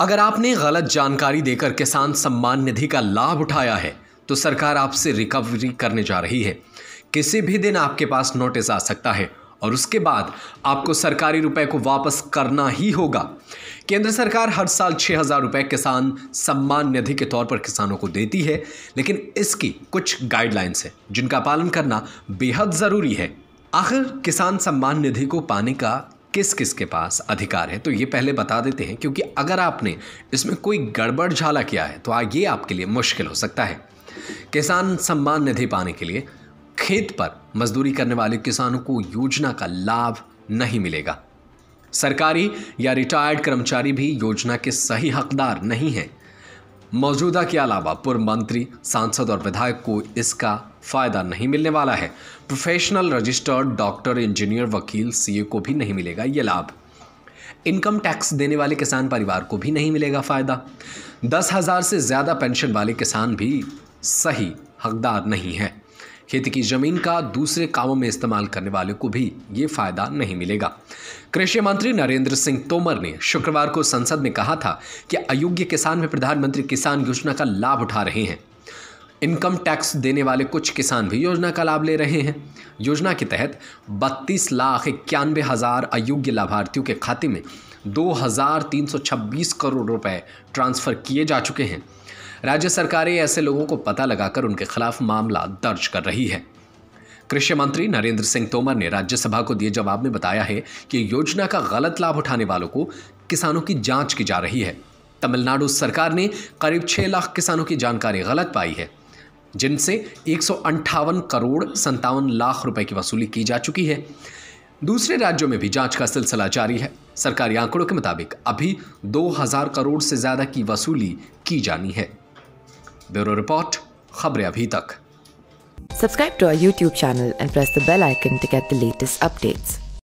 अगर आपने गलत जानकारी देकर किसान सम्मान निधि का लाभ उठाया है तो सरकार आपसे रिकवरी करने जा रही है किसी भी दिन आपके पास नोटिस आ सकता है और उसके बाद आपको सरकारी रुपए को वापस करना ही होगा केंद्र सरकार हर साल छः हज़ार रुपये किसान सम्मान निधि के तौर पर किसानों को देती है लेकिन इसकी कुछ गाइडलाइंस हैं जिनका पालन करना बेहद ज़रूरी है आखिर किसान सम्मान निधि को पाने का किस किस के पास अधिकार है तो ये पहले बता देते हैं क्योंकि अगर आपने इसमें कोई गड़बड़ झाला किया है तो ये आपके लिए मुश्किल हो सकता है किसान सम्मान निधि पाने के लिए खेत पर मजदूरी करने वाले किसानों को योजना का लाभ नहीं मिलेगा सरकारी या रिटायर्ड कर्मचारी भी योजना के सही हकदार नहीं हैं मौजूदा के अलावा पूर्व मंत्री सांसद और विधायक को इसका फ़ायदा नहीं मिलने वाला है प्रोफेशनल रजिस्टर्ड डॉक्टर इंजीनियर वकील सीए को भी नहीं मिलेगा ये लाभ इनकम टैक्स देने वाले किसान परिवार को भी नहीं मिलेगा फ़ायदा दस हज़ार से ज़्यादा पेंशन वाले किसान भी सही हकदार नहीं है खेती की जमीन का दूसरे कामों में इस्तेमाल करने वाले को भी ये फायदा नहीं मिलेगा कृषि मंत्री नरेंद्र सिंह तोमर ने शुक्रवार को संसद में कहा था कि अयोग्य किसान भी प्रधानमंत्री किसान योजना का लाभ उठा रहे हैं इनकम टैक्स देने वाले कुछ किसान भी योजना का लाभ ले रहे हैं योजना के तहत बत्तीस लाख इक्यानवे हज़ार अयोग्य लाभार्थियों के खाते में छब्बीस करोड़ रुपए ट्रांसफ़र किए जा चुके हैं राज्य सरकारें ऐसे लोगों को पता लगाकर उनके खिलाफ मामला दर्ज कर रही है कृषि मंत्री नरेंद्र सिंह तोमर ने राज्यसभा को दिए जवाब में बताया है कि योजना का गलत लाभ उठाने वालों को किसानों की जांच की जा रही है तमिलनाडु सरकार ने करीब छह लाख किसानों की जानकारी गलत पाई है जिनसे एक करोड़ संतावन लाख रुपए की वसूली की जा चुकी है दूसरे राज्यों में भी जांच का सिलसिला जारी है सरकारी आंकड़ों के मुताबिक अभी 2000 करोड़ से ज़्यादा की वसूली की जानी है ब्यूरो रिपोर्ट खबरें अभी तक Subscribe to our YouTube channel and press the bell icon to get the latest updates.